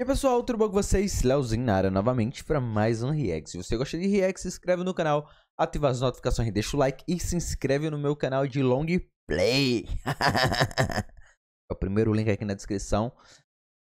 E aí, pessoal, tudo bom com vocês? Leozinho na área novamente para mais um react. Se você gosta de react, se inscreve no canal, ativa as notificações, deixa o like e se inscreve no meu canal de long play. é o primeiro link aqui na descrição.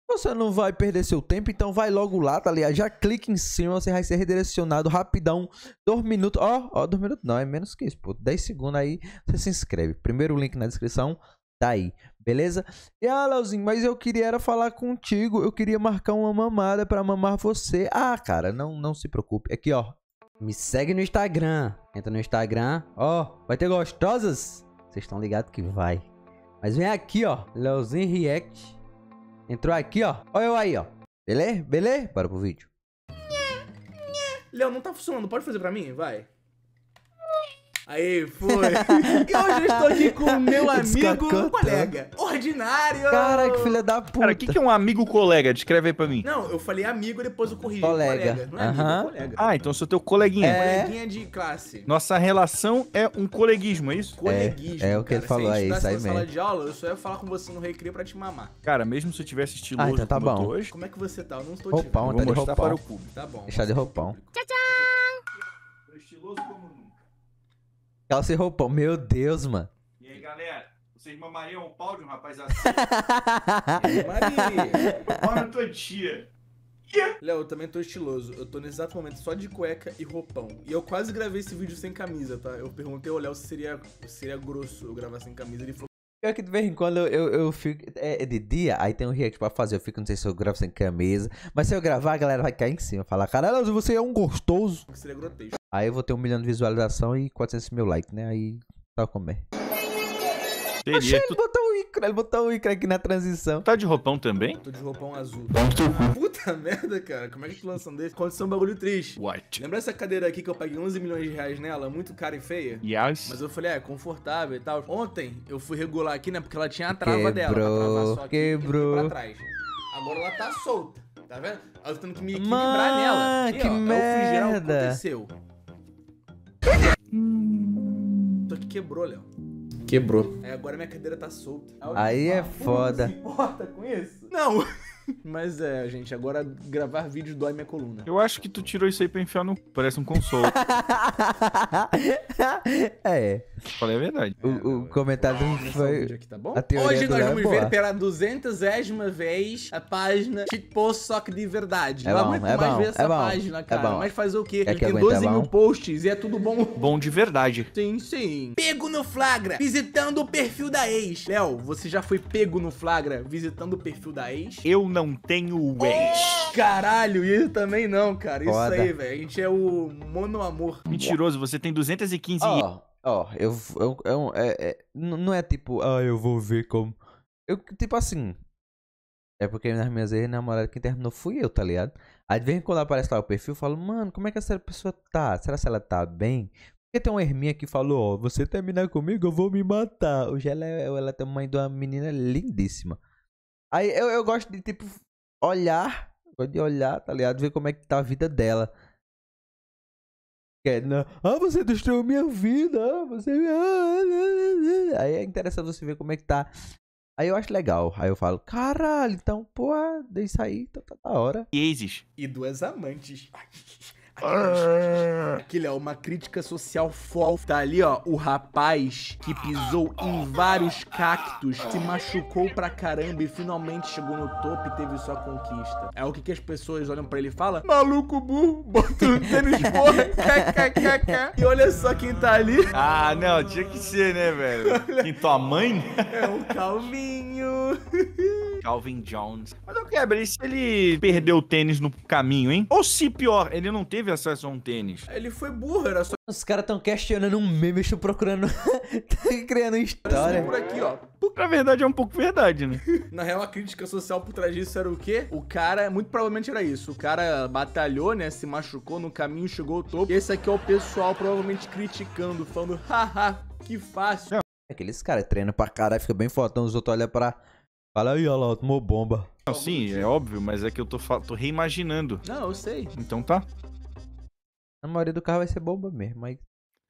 Você não vai perder seu tempo, então vai logo lá, tá ligado? Já clica em cima, você vai ser redirecionado rapidão. Dois minutos, ó, ó, dois minutos não, é menos que isso, pô. 10 segundos aí, você se inscreve. Primeiro link na descrição, tá aí. Beleza? E ah, Leozinho, mas eu queria era falar contigo, eu queria marcar uma mamada para mamar você. Ah, cara, não, não se preocupe. Aqui, ó. Me segue no Instagram. Entra no Instagram. Ó, vai ter gostosas? Vocês estão ligados que vai. Mas vem aqui, ó. Leozinho React. Entrou aqui, ó. Olha eu aí, ó. Beleza? Beleza? Bora pro vídeo. Léo, não tá funcionando. Pode fazer pra mim? Vai. Aí, foi. e hoje eu estou aqui com o meu amigo colega. Ordinário! Cara, que filha da puta. Cara, o que, que é um amigo colega? Descreve aí pra mim. Não, eu falei amigo, e depois eu corrigi. Colega. colega. Não é amigo, Aham. colega. Ah, então eu sou teu coleguinha. É. Coleguinha de classe. Nossa relação é um coleguismo, é isso? É, coleguismo. É, o que cara. ele falou, aí, isso aí mesmo. na sala de aula, eu só ia falar com você no recreio pra te mamar. Cara, mesmo se eu tivesse estiloso Ah, então tá como eu tô bom. hoje, Como é que você tá? Eu não estou te Roupão, vou tá de mostrar roupão. para o público. Tá bom. Deixar de roupão. Tchau, tchau! Estiloso como Calça e roupão. Meu Deus, mano. E aí, galera? Vocês mamariam o pau de um rapaz assim? Maria. Olha a tua tia. Léo, eu também tô estiloso. Eu tô nesse exato momento só de cueca e roupão. E eu quase gravei esse vídeo sem camisa, tá? Eu perguntei ao Léo se seria, se seria grosso eu gravar sem camisa. Ele falou Pior que de vez em quando eu, eu, eu fico. É, é, de dia, aí tem um react pra fazer. Eu fico, não sei se eu gravo sem camisa. Mas se eu gravar, a galera vai cair em cima. Falar, caralho, você é um gostoso. Seria é grotesco. Aí eu vou ter um milhão de visualização e 400 mil likes, né? Aí tá comer Achei, tu... botou o ele botou o Icra aqui na transição. Tá de roupão também? Tô de roupão azul. Tá puta merda, cara. Como é que tu lança um desse? Condição um bagulho triste. What? Lembra essa cadeira aqui que eu paguei 11 milhões de reais nela? Muito cara e feia? Yes. Mas eu falei, ah, é, confortável e tal. Ontem eu fui regular aqui, né? Porque ela tinha a trava quebrou, dela. Pra só aqui, quebrou. Pra Agora ela tá solta. Tá vendo? Ela tá tendo que me equilibrar nela. que ó, é merda. Eu fui geral, aconteceu. Hum. Só que quebrou, Léo. Quebrou. É, agora minha cadeira tá solta. Aí, Aí é fala, foda. Você importa com isso? Não! Mas é, gente, agora gravar vídeo dói minha coluna. Eu acho que tu tirou isso aí pra enfiar no. Parece um console. é. Falei a verdade. O, o é, comentário foi. Aqui, tá Hoje nós vamos é ver pela duzentesésima vez a página Tipo Só que de verdade. É Ela bom, muito é mais bom, ver essa é página, é cara. Mas fazer o quê? Ele tem 12 mil posts e é tudo bom. Bom de verdade. Sim, sim. Pego no flagra, visitando o perfil da ex. Léo, você já foi pego no flagra visitando o perfil da ex? Eu não não tenho ex. Caralho, isso também não, cara. Isso Foda. aí, velho. A gente é o amor Mentiroso, você tem 215 Ó, ó, eu, eu, eu é, é, é, Não é tipo, ah, eu vou ver como. Eu, tipo assim. É porque nas minhas ex-namoradas quem terminou fui eu, tá ligado? Aí vem quando aparece lá o perfil, eu falo, mano, como é que essa pessoa tá? Será que ela tá bem? Porque tem uma herminha que falou, ó, oh, você terminar comigo, eu vou me matar. Hoje ela é, ela é mãe de uma menina lindíssima. Aí eu, eu gosto de, tipo, olhar. Gosto de olhar, tá ligado? Ver como é que tá a vida dela. É, não. Ah, você destruiu minha vida. Ah, você. Ah, ah, ah, aí é interessante você ver como é que tá. Aí eu acho legal. Aí eu falo, caralho, então, pô, deixa aí, tá, tá da tá hora. E existe. E duas amantes. Ah. Aquilo é uma crítica social fofa. Tá ali, ó, o rapaz que pisou em vários cactos, se machucou pra caramba e finalmente chegou no topo e teve sua conquista. É o que, que as pessoas olham pra ele e falam: Maluco burro, bota um tênis porra, E olha só quem tá ali. Ah, não, tinha que ser, né, velho? Quem tua mãe? É o um Calminho. Calvin Jones. Mas, ô Kleber, e se ele perdeu o tênis no caminho, hein? Ou se pior, ele não teve acesso a um tênis? Ele foi burro, era só... Os caras estão questionando um meme, estou procurando... criando história. Por aqui, ó. Na verdade, é um pouco verdade, né? Na real, a crítica social por trás disso era o quê? O cara, muito provavelmente era isso. O cara batalhou, né? Se machucou no caminho, chegou ao topo. E esse aqui é o pessoal provavelmente criticando, falando, haha, que fácil. Não. Aqueles caras treinam pra caralho, fica bem fortão, os outros olham pra Fala aí, olha lá, tomou bomba. Não, sim, é óbvio, mas é que eu tô, tô reimaginando. Não, eu sei. Então tá. A maioria do carro vai ser bomba mesmo, mas...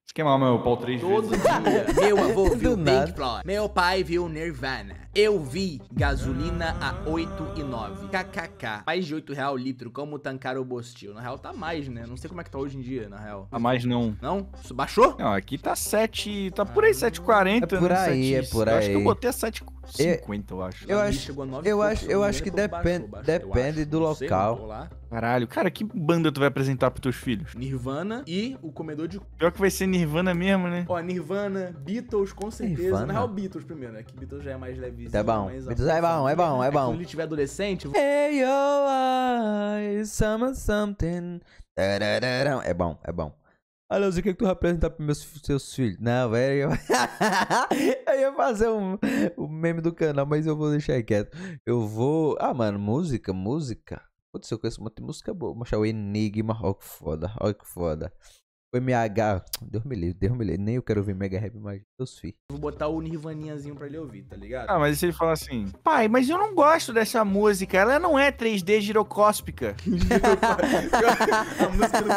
Você mal meu pau três Todo vezes. dia, meu avô viu Pink Floyd, meu pai viu Nirvana, eu vi gasolina a 8 e 9, kkk, mais de 8 real o litro, como tancar o Bostil? Na real tá mais, né? Não sei como é que tá hoje em dia, na real. Tá mais não. Não? Isso baixou? Não, aqui tá 7, tá por aí 7,40. Ah. É por né? aí, 7, é por aí. Eu acho que eu botei a 7,40. 50, eu acho. Eu acho, eu acho, eu acho que depende, depende do local. Caralho, cara, que banda tu vai apresentar pros teus filhos? Nirvana e o comedor de. Pior que vai ser Nirvana mesmo, né? Ó, Nirvana, Beatles, com certeza. Nirvana. é o Beatles primeiro, né? Que Beatles já é mais levezinho. É bom. Beatles é bom, é bom, é bom. Quando ele tiver adolescente. Hey, your eyes, summer something. É bom, é bom. Aí Leozinho, o que, é que tu vai apresentar pros meus seus filhos? Não, velho. Eu... eu ia fazer um, um meme do canal, mas eu vou deixar quieto. Eu vou. Ah, mano, música, música. Putz, eu conheço muito música boa. Mostrar o Enigma. Olha que foda, olha que foda. O MH. Deus me livre, Deus me livre. Nem eu quero ouvir Mega Rap, mas Deus fi. Vou botar o Nirvaninhazinho pra ele ouvir, tá ligado? Ah, mas se ele falar assim, pai, mas eu não gosto dessa música, ela não é 3D girocóspica. música não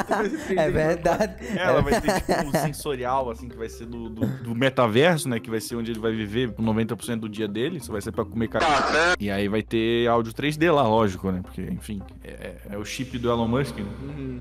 é É verdade. Ela vai ter tipo um sensorial, assim, que vai ser do, do, do, metaverso, né? Que vai ser onde ele vai viver 90% do dia dele, Isso vai ser pra comer cacau. E aí vai ter áudio 3D lá, lógico, né? Porque, enfim, é, é, é o chip do Elon Musk, né? Uhum.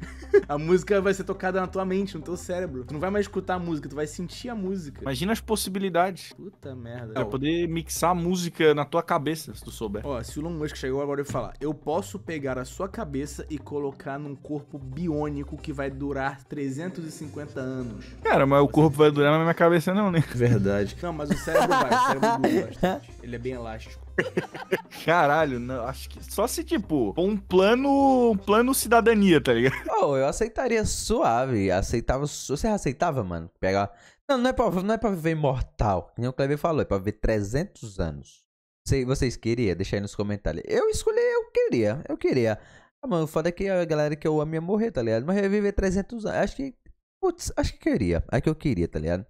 A música vai ser tocada na tua mente mente, no teu cérebro. Tu não vai mais escutar a música, tu vai sentir a música. Imagina as possibilidades. Puta merda. Vai poder mixar a música na tua cabeça, se tu souber. Ó, se o Elon Musk chegou agora e falar, eu posso pegar a sua cabeça e colocar num corpo biônico que vai durar 350 anos. Cara, mas o corpo vai durar na minha cabeça não, né? Verdade. Não, mas o cérebro vai, o cérebro dura bastante. Ele é bem elástico. Caralho, não, acho que só se tipo, um plano, um plano cidadania, tá ligado? Oh, eu aceitaria suave, aceitava, você aceitava, mano? Pegar não, não é, pra, não é para viver imortal, que nem o Cleber falou, é pra viver 300 anos. Vocês, vocês queriam? Deixa aí nos comentários. Eu escolhi, eu queria, eu queria. Ah, mano, o foda é que a galera que eu amo ia morrer, tá ligado? Mas eu ia viver 300 anos, acho que, putz, acho que queria, é que eu queria, tá ligado?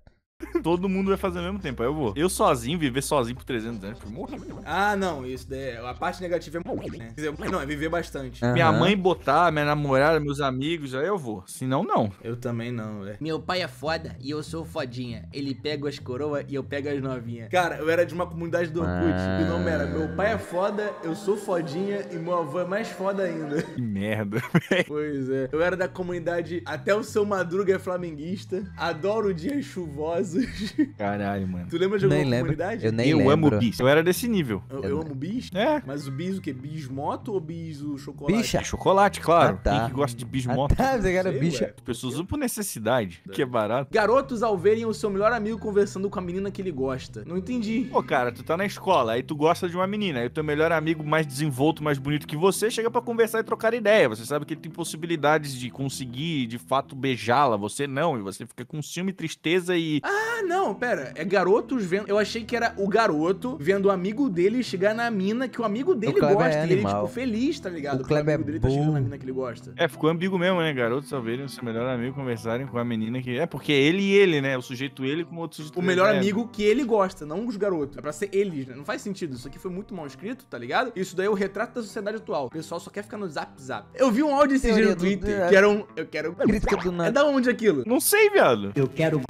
Todo mundo vai fazer ao mesmo tempo, aí eu vou. Eu sozinho, viver sozinho por 300 anos, por morrer. Né? Ah, não, isso daí, é- a parte negativa é morrer, né? Quer dizer, não, é viver bastante. Minha mãe botar, minha namorada, meus amigos, aí eu vou. Se não, não. Eu também não, velho. Meu pai é foda e eu sou fodinha. Ele pega as coroas e eu pego as novinhas. Cara, eu era de uma comunidade do Orkut. Ah. E o nome era Meu pai é foda, eu sou fodinha e meu avô é mais foda ainda. Que merda. pois é. Eu era da comunidade Até o seu Madruga é flamenguista. Adoro dias chuvosos. Jesus. Caralho, mano. Tu lembra de alguma nem comunidade? Eu nem eu lembro. amo bis. Eu era desse nível. Eu, eu, eu amo bis? É. Mas o bis o quê? Bis moto ou bis o chocolate? Bicha. chocolate, claro. Ah, tá. Quem que gosta de bis ah, moto? Ah, tá, você era bicha. As pessoas usam por necessidade, é. que é barato. Garotos ao verem o seu melhor amigo conversando com a menina que ele gosta. Não entendi. Pô, cara, tu tá na escola, aí tu gosta de uma menina, aí o teu melhor amigo mais desenvolto, mais bonito que você, chega para conversar e trocar ideia. Você sabe que ele tem possibilidades de conseguir, de fato, beijá-la. Você não, e você fica com ciúme, tristeza e... Ah! Ah, não, pera. É garotos vendo. Eu achei que era o garoto vendo o amigo dele chegar na mina que o amigo dele o é gosta. É e ele, tipo, feliz, tá ligado? O Kleber amigo é dele bom. tá chegando na mina que ele gosta. É, ficou ambíguo mesmo, né? Garotos ao verem o seu melhor amigo conversarem com a menina que. É, porque é ele e ele, né? O sujeito ele com o outro sujeito. O melhor ele, é. amigo que ele gosta, não os garotos. É pra ser eles, né? Não faz sentido. Isso aqui foi muito mal escrito, tá ligado? Isso daí é o retrato da sociedade atual. O pessoal só quer ficar no zap zap. Eu vi um áudio esse dia no Twitter, do... É. que era um. Eu quero. Crítica do nada. É da onde aquilo? Não sei, viado. Eu quero.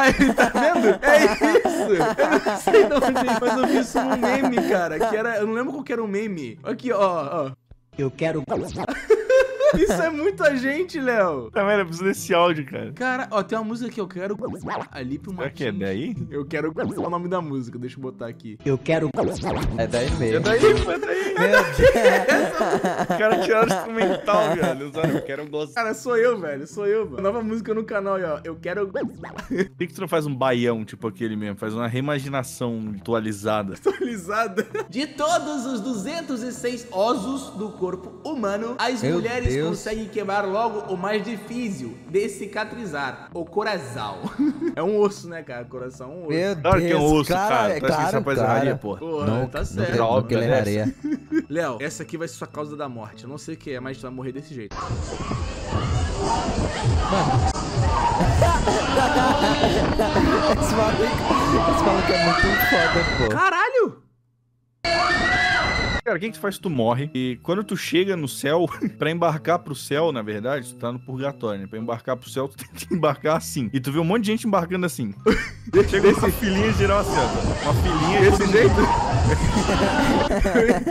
Aí, tá vendo? É isso! Eu não sei de onde, mas eu vi isso num meme, cara. Que era. Eu não lembro qual que era o um meme. Aqui, ó, ó. Eu quero. Isso é muita gente, Léo. Tá vendo? Eu preciso desse áudio, cara. Cara, ó, tem uma música que eu quero ali pro Martins. É que é daí? Eu quero o nome da música, deixa eu botar aqui. Eu quero... É daí mesmo. É daí, é daí. Meu Deus. É o cara tirou o instrumental, velho. eu quero gostar. Cara, sou eu, velho. Sou eu, mano. Nova música no canal aí, ó. Eu quero... Por que, que tu não faz um baião, tipo aquele mesmo? Faz uma reimaginação atualizada. Atualizada? De todos os 206 ossos do corpo humano, as mulheres... Deus Deus. conseguem quebrar logo o mais difícil de cicatrizar, o coração. é um osso, né, cara? Coração é um osso. Meu Deus, que é um osso, cara. cara. Tá, tá claro, claro. Erraria, pô. Porra, não, tá certo. Não, não, que ele erraria. Léo, essa aqui vai ser sua causa da morte. Eu não sei o que é, mas tu vai morrer desse jeito. Mano. esse maluco é muito foda, pô. Caralho! Cara, quem que, faz? Tu morre. E quando tu chega no céu, pra embarcar pro céu, na verdade, tu tá no purgatório, né? Pra embarcar pro céu, tu tem que embarcar assim. E tu vê um monte de gente embarcando assim. chegou esse uma filinha geral assim, ó. Uma filhinha desse jeito.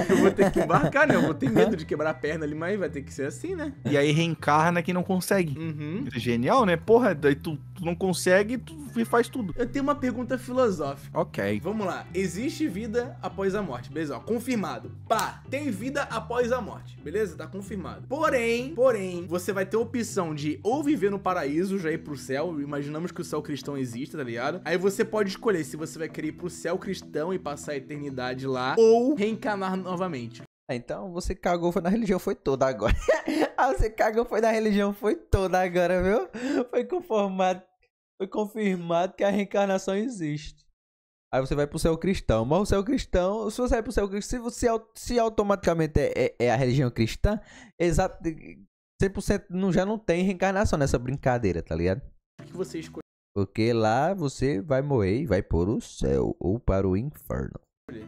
eu vou ter que embarcar, né? Eu vou ter medo de quebrar a perna ali, mas vai ter que ser assim, né? E aí reencarna quem não consegue. Uhum. É genial, né? Porra, daí tu tu não consegue tu faz tudo. Eu tenho uma pergunta filosófica. Ok. Vamos lá. Existe vida após a morte, beleza? Ó, confirmado. Pá, tem vida após a morte, beleza? Tá confirmado. Porém, porém, você vai ter a opção de ou viver no paraíso, já ir pro céu, imaginamos que o céu cristão existe, tá ligado? Aí você pode escolher se você vai querer ir pro céu cristão e passar a eternidade lá, ou reencarnar novamente. Ah, então você cagou foi na religião foi toda agora. ah, você cagou foi na religião foi toda agora, viu? Foi conformado, foi confirmado que a reencarnação existe. Aí você vai pro céu cristão. Mas o céu cristão, se você vai pro céu cristão, se, você, se automaticamente é, é, é a religião cristã, exato, 100% não, já não tem reencarnação nessa brincadeira, tá ligado? O que você escolheu? Porque lá você vai morrer e vai para o céu ou para o inferno.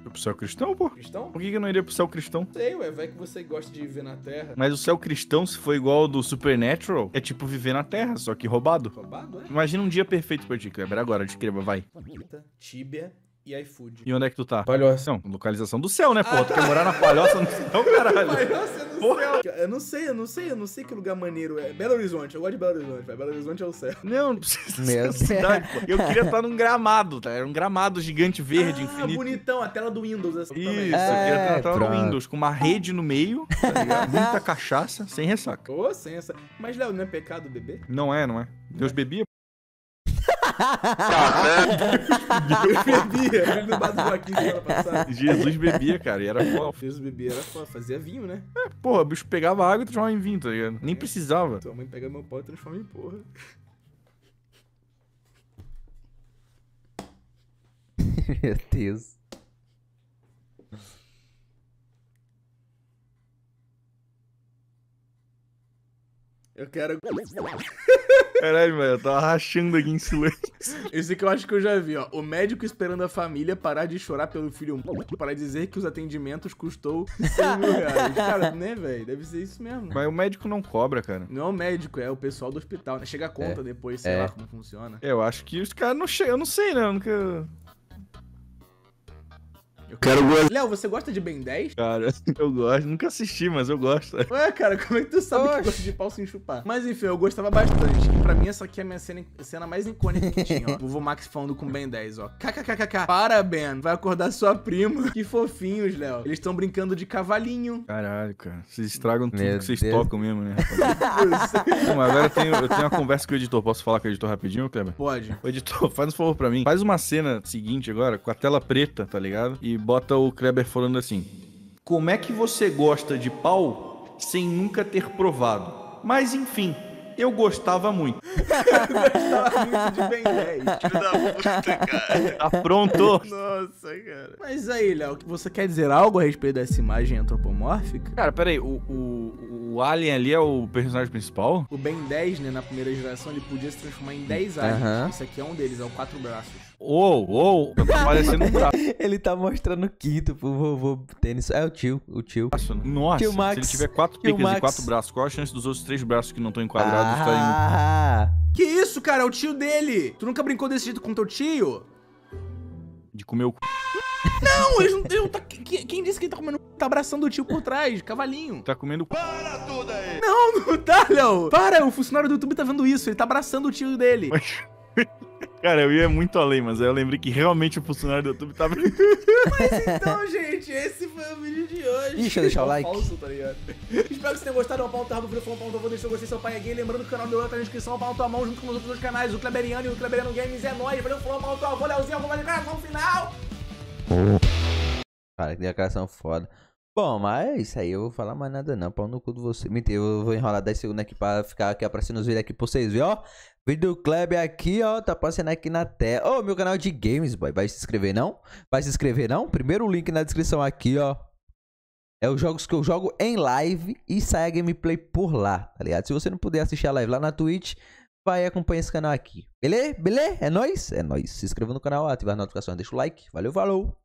Pro céu cristão, pô? Cristão? Por que, que eu não iria pro céu cristão? Sei, ué, vai que você gosta de viver na Terra. Mas o céu cristão, se for igual ao do Supernatural, é tipo viver na Terra, só que roubado. Roubado, é? Imagina um dia perfeito pra ti, Kleber. Agora, descreva, vai. Tíbia e iFood. E onde é que tu tá? Palhoça. Não, localização do céu, né, pô? Ah, tu tá. quer morar na palhoça no céu, caralho. palhoça eu não sei, eu não sei, eu não sei que lugar maneiro é. Belo Horizonte, eu gosto de Belo Horizonte, vai. Belo Horizonte é o céu. Não, não precisa Meu ser cidade, pô. Eu queria estar num gramado, tá? Era um gramado gigante verde, ah, infinito. bonitão, a tela do Windows. Assim, Isso, também. é, eu queria estar é, do Windows, com uma rede no meio, tá Muita cachaça, sem ressaca. Ô, sem ressaca. Mas, Léo, não é pecado beber? Não é, não é. Deus é? bebia, Caramba! bebia, era no bar do Joaquim semana passada. Jesus bebia, cara, e era foda. Jesus bebia, era foda, fazia vinho, né? É, porra, o bicho pegava água e transformava em vinho, tá ligado? Nem é. precisava. Tua mãe pega meu pó e transforma em porra. meu Deus. Eu quero. Caralho, mano, eu tava rachando aqui em silêncio. Esse que eu acho que eu já vi, ó. O médico esperando a família parar de chorar pelo filho para dizer que os atendimentos custou 100 mil reais. Cara, né, velho? Deve ser isso mesmo. Mas o médico não cobra, cara. Não é o médico, é o pessoal do hospital. Né? Chega a conta é. depois, sei é. lá como funciona. Eu acho que os caras não chegam. Eu não sei, né? Eu nunca. Eu quero o Léo, você gosta de Ben 10? Cara, eu gosto. Nunca assisti, mas eu gosto. Ué, cara, como é que tu sabe que que gosta de pau sem chupar? Mas enfim, eu gostava bastante. E pra mim, essa aqui é a minha cena, cena mais icônica que tinha, ó. Vovô Max falando com Ben 10, ó. KKKKK. Para, Ben. Vai acordar sua prima. Que fofinhos, Léo. Eles estão brincando de cavalinho. Caralho, cara. Vocês estragam tudo Meu que vocês Deus. tocam mesmo, né? Não, mas agora eu tenho, eu tenho uma conversa com o editor. Posso falar com o editor rapidinho, Kleber? Pode. O editor, faz um favor pra mim. Faz uma cena seguinte agora, com a tela preta, tá ligado? E bota o Kleber falando assim: Como é que você gosta de pau sem nunca ter provado? Mas enfim, eu gostava muito. gostava muito de Ben 10. Filho da puta, cara. Aprontou. Tá Nossa, cara. Mas aí, Léo, você quer dizer algo a respeito dessa imagem antropomórfica? Cara, peraí, o, o, o Alien ali é o personagem principal? O Ben 10, né, na primeira geração, ele podia se transformar em 10 aliens. Uhum. Esse aqui é um deles, é o quatro braços. Ou, ou, tá parecendo um braço. ele tá mostrando o quinto pro vovô tênis. É o tio, o tio. Nossa, tio Max, se ele tiver quatro tio picas Max. e quatro braços, qual a chance dos outros três braços que não estão enquadrados tá Ah! Tá que isso, cara? É o tio dele! Tu nunca brincou desse jeito com teu tio? De comer o c... Não, eles não, eles não tá, quem, quem disse que ele tá comendo tá abraçando o tio por trás, cavalinho. Tá comendo... Para tudo aí! Não, não tá, Léo! Para, o funcionário do YouTube tá vendo isso, ele tá abraçando o tio dele. Mas... Cara, eu ia muito além, mas aí eu lembrei que realmente o funcionário do YouTube tava. mas então, gente, esse foi o vídeo de hoje. deixa eu deixar o like. Falso, tá ligado? Espero que vocês tenham gostado. Uma pauta do Vídeo foi uma pauta. Vou deixar vocês seu pai é aqui. Lembrando que o canal do meu tá na descrição. Uma pauta mão junto com os outros dois canais, o Kleberiano e o Kleberiano Games. É nóis. Valeu, falou, pauta. Vou, Léozinho, vou vamos ali casa. Vamos final. Cara, que declaração foda. Bom, mas é isso aí, eu vou falar mais nada não, pau no cu de você. Mentira, eu vou enrolar 10 segundos aqui pra ficar aqui aparecendo os vídeos aqui pra vocês verem, ó. Vídeo do Kleber aqui, ó, tá passando aqui na tela. Ô, oh, meu canal de games, boy, vai se inscrever não? Vai se inscrever não? Primeiro link na descrição aqui, ó. É os jogos que eu jogo em live e sai a gameplay por lá, tá ligado? Se você não puder assistir a live lá na Twitch, vai acompanhar esse canal aqui. Beleza? Beleza? É nóis? É nóis. Se inscreva no canal, ativa as notificações, deixa o like. Valeu, falou!